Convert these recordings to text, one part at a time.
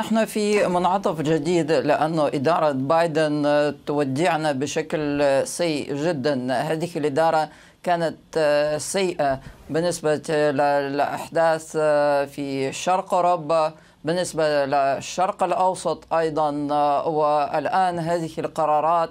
نحن في منعطف جديد لأن إدارة بايدن تودعنا بشكل سيء جدا هذه الإدارة كانت سيئة بالنسبة للأحداث في شرق أوروبا بالنسبة للشرق الأوسط أيضا والآن هذه القرارات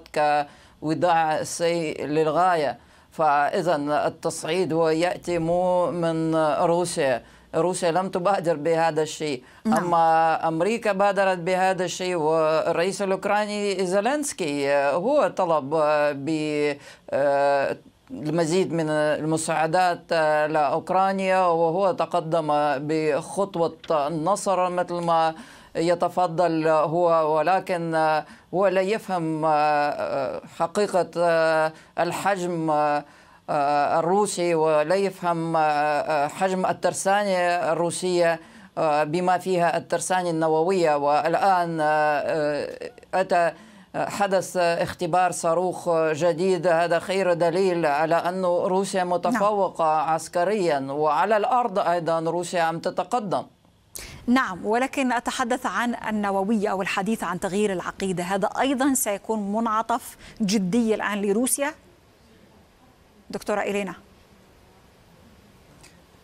كوداع سيء للغاية فإذا التصعيد هو يأتي مو من روسيا روسيا لم تبادر بهذا الشيء نعم. أما أمريكا بادرت بهذا الشيء والرئيس الأوكراني زيلينسكي آه، هو طلب آه، ب آه، المزيد من المساعدات لأوكرانيا وهو تقدم بخطوة النصر مثل ما يتفضل هو ولكن هو لا يفهم حقيقة الحجم آه، الروسي ولا يفهم آه، آه، حجم الترسانة الروسية بما فيها الترسانة النووية والآن أتى حدث اختبار صاروخ جديد هذا خير دليل على أن روسيا نعم. متفوقة نعم. عسكريا وعلى الأرض أيضا روسيا عم تتقدم نعم ولكن أتحدث عن النووية والحديث عن تغيير العقيدة هذا أيضا سيكون منعطف جدي الآن لروسيا دكتورة إلينا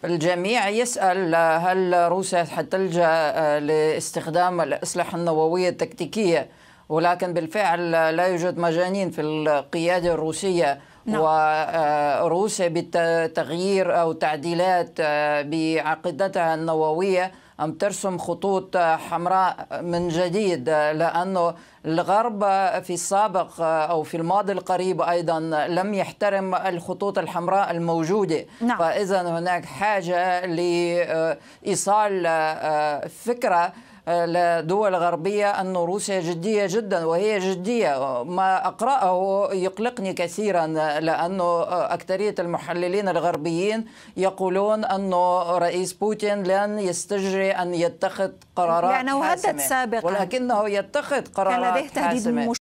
الجميع يسأل هل روسيا حتلجأ آه، لاستخدام الأسلحة النووية التكتيكية ولكن بالفعل لا يوجد مجانين في القيادة الروسية نعم. وروسيا آه، بتغيير أو تعديلات آه، بعقيدتها النووية عم ترسم خطوط حمراء من جديد لأنه الغرب في السابق أو في الماضي القريب أيضا لم يحترم الخطوط الحمراء الموجودة نعم. فإذا هناك حاجة لإيصال آه، فكرة لدول غربية أن روسيا جدية جدا وهي جدية ما أقرأه يقلقني كثيرا لأنه أكثرية المحللين الغربيين يقولون أن رئيس بوتين لن يستجري أن يتخذ قرارات يعني حاسمة سابقا ولكنه يتخذ قرارات كان لديه تهديد حاسمة.